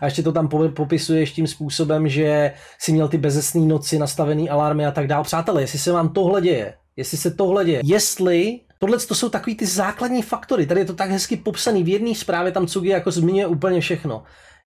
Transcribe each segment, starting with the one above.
a ještě to tam popisuješ tím způsobem, že si měl ty bezesné noci, nastavený alarmy a tak dál. Přátelé, jestli se vám tohle děje, jestli se tohle děje, jestli Tohle to jsou takový ty základní faktory. Tady je to tak hezky popsaný. V jedné zprávě tam Cugi jako zmiňuje úplně všechno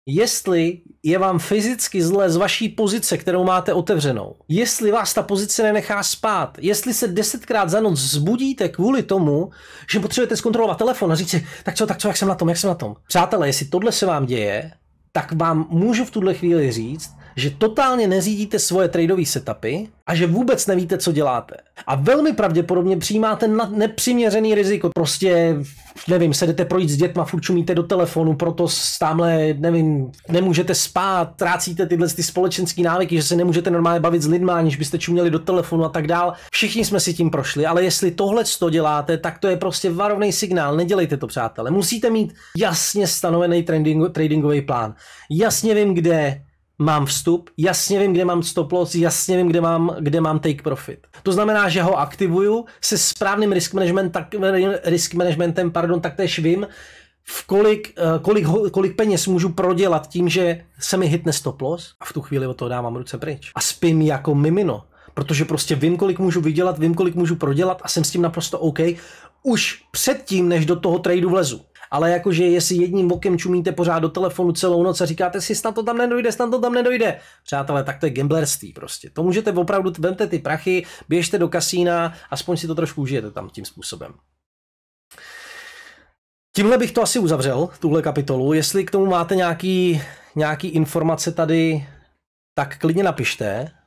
jestli je vám fyzicky zle z vaší pozice, kterou máte otevřenou, jestli vás ta pozice nenechá spát, jestli se desetkrát za noc zbudíte kvůli tomu, že potřebujete zkontrolovat telefon a říct si, tak co, tak co, jak jsem na tom, jak jsem na tom. Přátelé, jestli tohle se vám děje, tak vám můžu v tuhle chvíli říct, že totálně neřídíte svoje tradeové setupy a že vůbec nevíte, co děláte. A velmi pravděpodobně přijímáte nepřiměřený riziko. Prostě, nevím, sedete projít s dětma, furt čumíte do telefonu, proto stále nevím, nemůžete spát, trácíte tyhle ty společenské návyky, že se nemůžete normálně bavit s lidmi, aniž byste čuměli do telefonu a tak dál. Všichni jsme si tím prošli, ale jestli tohle to děláte, tak to je prostě varovný signál. Nedělejte to, přátelé. Musíte mít jasně stanovený tradingový plán. Jasně vím, kde mám vstup, jasně vím, kde mám stop loss, jasně vím, kde mám, kde mám take profit. To znamená, že ho aktivuju se správným risk, management, tak, risk managementem, pardon, tak taktéž vím, v kolik, eh, kolik, kolik peněz můžu prodělat tím, že se mi hitne stop loss a v tu chvíli od toho dávám ruce pryč. A spím jako mimino, protože prostě vím, kolik můžu vydělat, vím, kolik můžu prodělat a jsem s tím naprosto OK už předtím, než do toho tradu vlezu ale jakože jestli jedním okem čumíte pořád do telefonu celou noc a říkáte si, snad to tam nedojde, snad to tam nedojde. Přátelé, tak to je gamblerství prostě. To můžete opravdu, vemte ty prachy, běžte do kasína, aspoň si to trošku užijete tam tím způsobem. Tímhle bych to asi uzavřel, tuhle kapitolu. Jestli k tomu máte nějaký, nějaký informace tady, tak klidně napište.